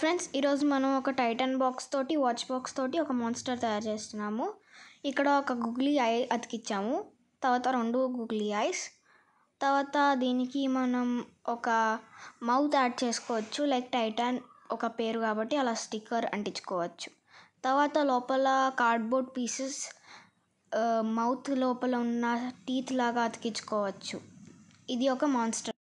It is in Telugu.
ఫ్రెండ్స్ ఈరోజు మనం ఒక టైటన్ బాక్స్ తోటి వాచ్ బాక్స్ తోటి ఒక మాన్స్టర్ తయారు చేస్తున్నాము ఇక్కడ ఒక గుగ్లీ ఐ అతికిచ్చాము తర్వాత రెండు గుగ్లీ ఐస్ తర్వాత దీనికి మనం ఒక మౌత్ యాడ్ చేసుకోవచ్చు లైక్ టైటాన్ ఒక పేరు కాబట్టి అలా స్టిక్కర్ అంటించుకోవచ్చు తర్వాత లోపల కార్డ్బోర్డ్ పీసెస్ మౌత్ లోపల ఉన్న టీత్ లాగా అతికించుకోవచ్చు ఇది ఒక మాన్స్టర్